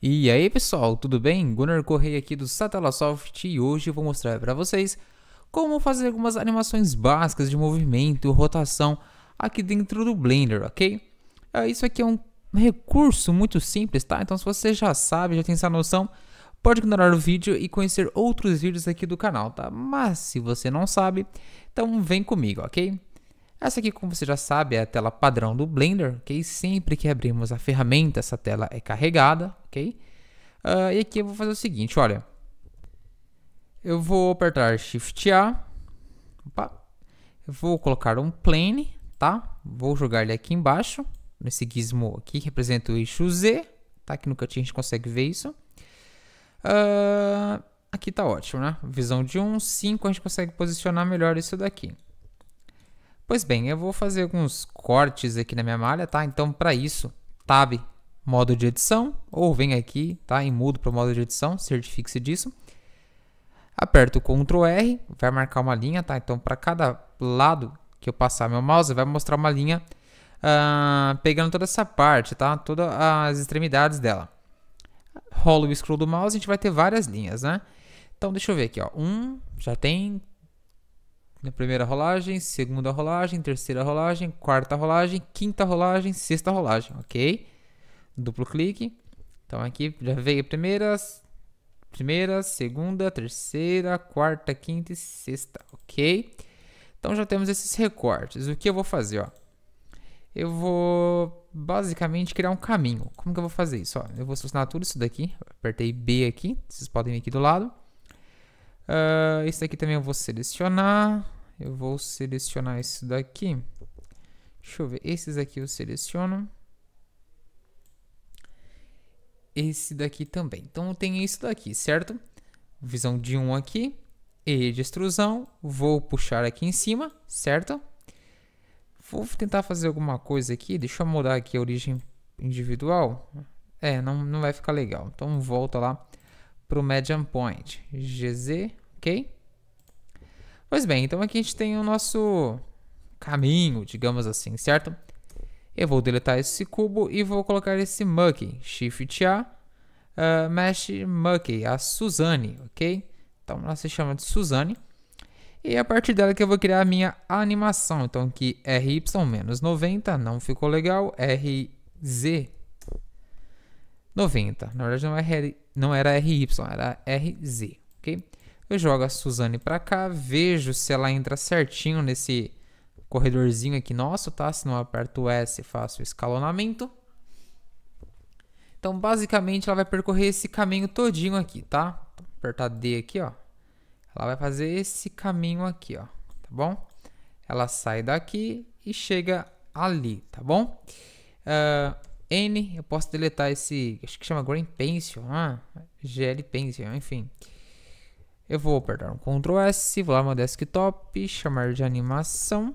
E aí pessoal, tudo bem? Gunnar Correia aqui do Satellasoft e hoje eu vou mostrar para vocês como fazer algumas animações básicas de movimento, rotação aqui dentro do Blender, ok? Ah, isso aqui é um recurso muito simples, tá? Então se você já sabe, já tem essa noção, pode ignorar o vídeo e conhecer outros vídeos aqui do canal, tá? Mas se você não sabe, então vem comigo, ok? Essa aqui, como você já sabe, é a tela padrão do Blender, ok? Sempre que abrimos a ferramenta, essa tela é carregada, ok? Uh, e aqui eu vou fazer o seguinte, olha. Eu vou apertar Shift A. Opa. Eu vou colocar um plane, tá? Vou jogar ele aqui embaixo, nesse gizmo aqui que representa o eixo Z, tá? Aqui no cantinho a gente consegue ver isso. Uh, aqui tá ótimo, né? Visão de 1, 5, a gente consegue posicionar melhor isso daqui. Pois bem, eu vou fazer alguns cortes aqui na minha malha, tá? Então, para isso, tab, modo de edição, ou vem aqui, tá? E mudo para o modo de edição, certifique-se disso. Aperto Ctrl R, vai marcar uma linha, tá? Então, para cada lado que eu passar meu mouse, vai mostrar uma linha uh, pegando toda essa parte, tá? Todas as extremidades dela rolo o scroll do mouse, a gente vai ter várias linhas, né? Então, deixa eu ver aqui, ó. Um, já tem na primeira rolagem, segunda rolagem, terceira rolagem, quarta rolagem, quinta rolagem, sexta rolagem, ok? Duplo clique. Então, aqui já veio primeiras, primeira, segunda, terceira, quarta, quinta e sexta, ok? Então, já temos esses recortes. O que eu vou fazer, ó? Eu vou basicamente criar um caminho. Como que eu vou fazer isso? Ó, eu vou selecionar tudo isso daqui. Apertei B aqui, vocês podem ver aqui do lado. Uh, esse daqui também eu vou selecionar. Eu vou selecionar isso daqui. Deixa eu ver. Esses aqui eu seleciono. Esse daqui também. Então eu tenho isso daqui, certo? Visão de 1 um aqui. E de extrusão. Vou puxar aqui em cima, certo? Vou tentar fazer alguma coisa aqui. Deixa eu mudar aqui a origem individual. É, não, não vai ficar legal. Então volta lá para o median point. GZ, ok? Pois bem, então aqui a gente tem o nosso caminho, digamos assim, certo? Eu vou deletar esse cubo e vou colocar esse monkey. Shift A, uh, eh, Mesh monkey. a Suzane, ok? Então ela se chama de Suzane. E é a partir dela que eu vou criar a minha animação. Então aqui RY menos 90, não ficou legal. RZ 90. Na verdade não, é R, não era RY, era RZ, ok? Eu jogo a Suzane para cá, vejo se ela entra certinho nesse corredorzinho aqui nosso, tá? Se não aperto S, faço o escalonamento. Então, basicamente, ela vai percorrer esse caminho todinho aqui, tá? Vou apertar D aqui, ó. Ela vai fazer esse caminho aqui, ó, tá bom? Ela sai daqui e chega ali, tá bom? Uh, N, eu posso deletar esse, acho que chama Green Pencil, ah, né? GL Pencil, enfim. Eu vou apertar um Ctrl S, vou lá no desktop, chamar de animação.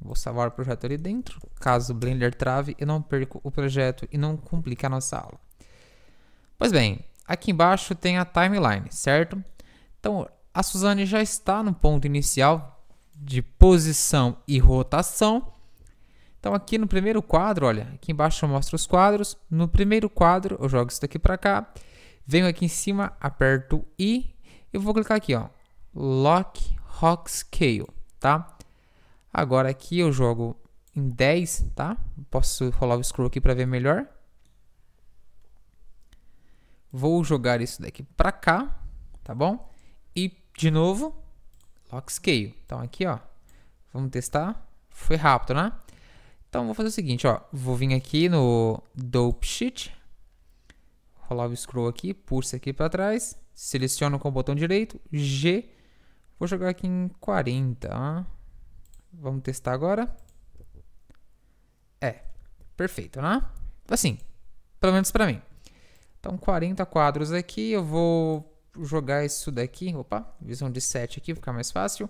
Vou salvar o projeto ali dentro. Caso o Blender trave, eu não perco o projeto e não complica a nossa aula. Pois bem, aqui embaixo tem a timeline, certo? Então, a Suzane já está no ponto inicial de posição e rotação. Então aqui no primeiro quadro, olha, aqui embaixo eu mostro os quadros. No primeiro quadro, eu jogo isso daqui para cá. Venho aqui em cima, aperto I e vou clicar aqui, ó. Lock Rock Scale, tá? Agora aqui eu jogo em 10, tá? Posso rolar o scroll aqui para ver melhor. Vou jogar isso daqui para cá, tá bom? De novo, lock scale. Então aqui, ó, vamos testar. Foi rápido, né? Então vou fazer o seguinte, ó, vou vir aqui no dope sheet, rolar o scroll aqui, puxa aqui para trás, seleciono com o botão direito, G, vou jogar aqui em 40, ó. vamos testar agora. É, perfeito, né? Assim, pelo menos para mim. Então 40 quadros aqui, eu vou jogar isso daqui, opa, visão de 7 aqui, ficar mais fácil.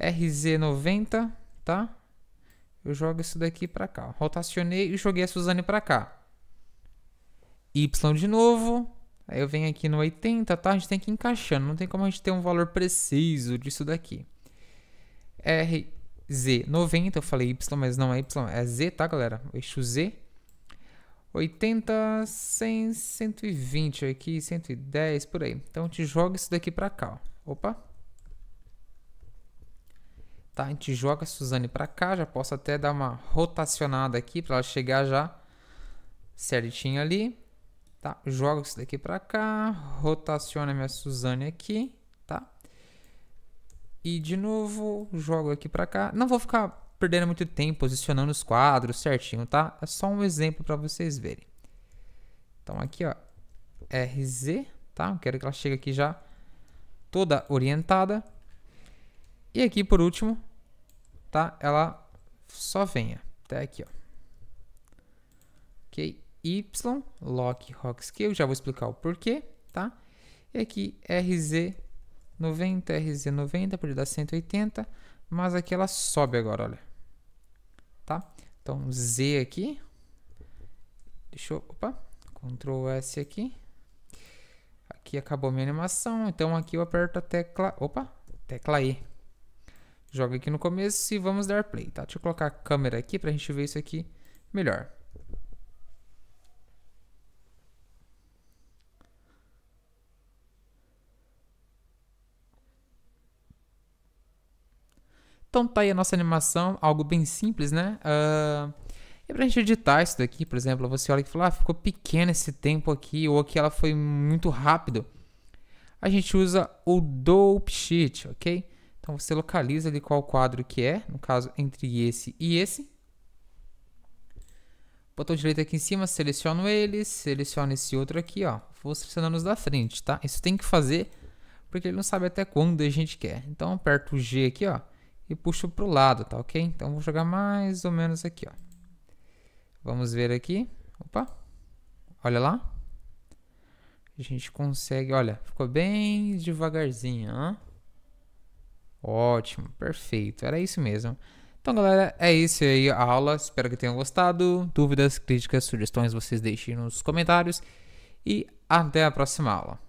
RZ90, tá? Eu jogo isso daqui pra cá. Rotacionei e joguei a Suzane pra cá. Y de novo. Aí eu venho aqui no 80, tá? A gente tem que ir encaixando. Não tem como a gente ter um valor preciso disso daqui. RZ90, eu falei Y, mas não é Y, é Z, tá, galera? O eixo Z. 80, 100, 120 aqui, 110, por aí. Então, a gente joga isso daqui pra cá, ó. Opa! Tá, a gente joga a Suzane pra cá, já posso até dar uma rotacionada aqui pra ela chegar já certinho ali. Tá, joga isso daqui pra cá, rotaciona minha Suzane aqui, tá? E de novo, jogo aqui pra cá. Não vou ficar perdendo muito tempo posicionando os quadros certinho, tá? É só um exemplo para vocês verem. Então aqui, ó, RZ, tá? Eu quero que ela chegue aqui já toda orientada. E aqui por último, tá? Ela só venha até aqui, ó. OK? Y, lock, rock scale, já vou explicar o porquê, tá? E aqui RZ 90, RZ 90, para ele dar 180, mas aqui ela sobe agora, olha tá? Então, Z aqui. Deixa eu... Opa! Ctrl S aqui. Aqui acabou minha animação. Então, aqui eu aperto a tecla... Opa! Tecla E. Joga aqui no começo e vamos dar play, tá? Deixa eu colocar a câmera aqui pra gente ver isso aqui melhor. Então tá aí a nossa animação, algo bem simples, né? Uh, e pra gente editar isso daqui, por exemplo, você olha e fala, ah, ficou pequeno esse tempo aqui, ou aqui ela foi muito rápido. A gente usa o dope sheet, ok? Então você localiza ali qual quadro que é, no caso, entre esse e esse. Botão direito aqui em cima, seleciono ele, seleciono esse outro aqui, ó. Vou selecionando os da frente, tá? Isso tem que fazer, porque ele não sabe até quando a gente quer. Então aperto o G aqui, ó e puxo para o lado, tá ok? Então vou jogar mais ou menos aqui, ó. Vamos ver aqui. Opa, olha lá. A gente consegue, olha, ficou bem devagarzinho, Ótimo, perfeito, era isso mesmo. Então, galera, é isso aí a aula. Espero que tenham gostado. Dúvidas, críticas, sugestões vocês deixem nos comentários. E até a próxima aula.